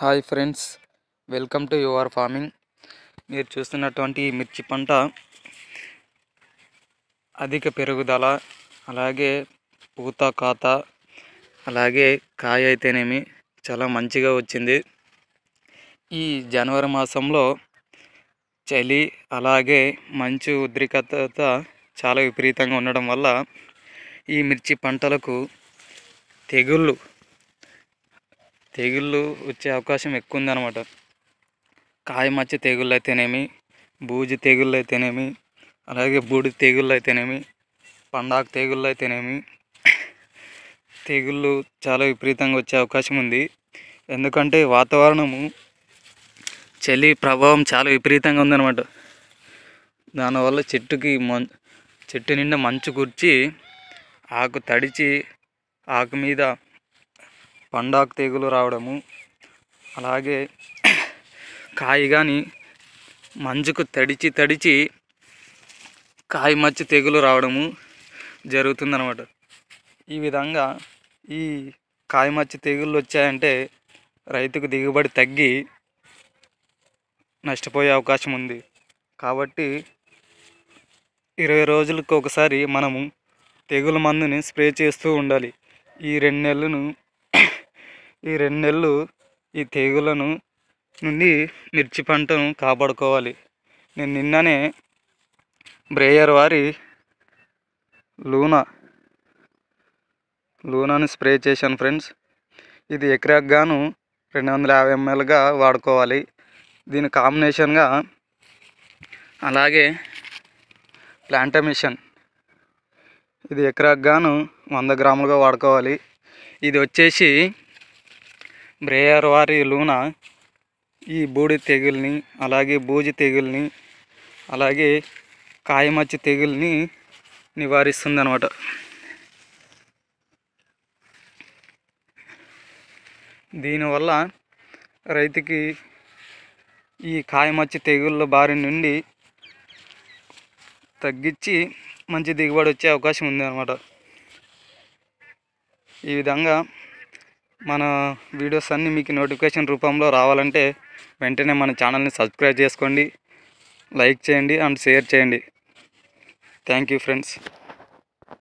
hi friends welcome to your farming మీరు చూస్తున్నటువంటి మిర్చి పంట అధిక పెరుగుదల అలాగే పూత కాత అలాగే కాయ అయితేనేమి చాలా మంచిగా వచ్చింది ఈ జనవరి మాసంలో చలి అలాగే మంచు ఉద్రిక్తత చాలా విపరీతంగా ఉండడం వల్ల ఈ మిర్చి పంటలకు తెగుళ్ళు తెగుళ్ళు వచ్చే అవకాశం ఎక్కువ ఉందన్నమాట కాయ మచ్చ తెగుళ్ళు అయితేనేమి బూజు తెగుళ్ళు అయితేనేమి అలాగే బూడి తెగుళ్ళు అయితేనేమి పండాకు తెగుళ్ళు అయితేనేమి తెగుళ్ళు చాలా విపరీతంగా వచ్చే అవకాశం ఉంది ఎందుకంటే వాతావరణము చలి ప్రభావం చాలా విపరీతంగా ఉందన్నమాట దానివల్ల చెట్టుకి మం చెట్టు నిండా మంచు కుర్చి ఆకు తడిచి ఆకు మీద పండాకు తెగులు రావడము అలాగే కాయ కానీ మంచుకు తడిచి తడిచి కాయ మచ్చి తెగులు రావడము జరుగుతుందన్నమాట ఈ విధంగా ఈ కాయ మచ్చి తెగుళ్ళు వచ్చాయంటే రైతుకు దిగుబడి తగ్గి నష్టపోయే అవకాశం ఉంది కాబట్టి ఇరవై రోజులకు ఒకసారి మనము తెగుల మందుని స్ప్రే చేస్తూ ఉండాలి ఈ రెండు నెలలను ఈ రెండు నెలలు ఈ తెగులను నుండి మిర్చి పంటను కాపాడుకోవాలి నేను నిన్ననే బ్రేయర్ వారి లూన లూనాను స్ప్రే చేశాను ఫ్రెండ్స్ ఇది ఎకరాకు గాను రెండు వందల యాభై ఎంఎల్గా వాడుకోవాలి దీని కాంబినేషన్గా అలాగే ప్లాంటమిషన్ ఇది ఎకరాకు గాను వంద గ్రాములుగా వాడుకోవాలి ఇది వచ్చేసి బ్రేయర్ వారి లూన ఈ బూడి తెగుల్ని అలాగే బూజి తెగుల్ని అలాగే కాయమచ్చి తెగుల్ని నివారిస్తుంది అనమాట దీనివల్ల రైతుకి ఈ కాయమచ్చి తెగుళ్ళ బారి నుండి తగ్గించి మంచి దిగుబడి వచ్చే అవకాశం ఉంది అనమాట ఈ విధంగా మన వీడియోస్ అన్నీ మీకు నోటిఫికేషన్ రూపంలో రావాలంటే వెంటనే మన ఛానల్ని సబ్స్క్రైబ్ చేసుకోండి లైక్ చేయండి అండ్ షేర్ చేయండి థ్యాంక్ ఫ్రెండ్స్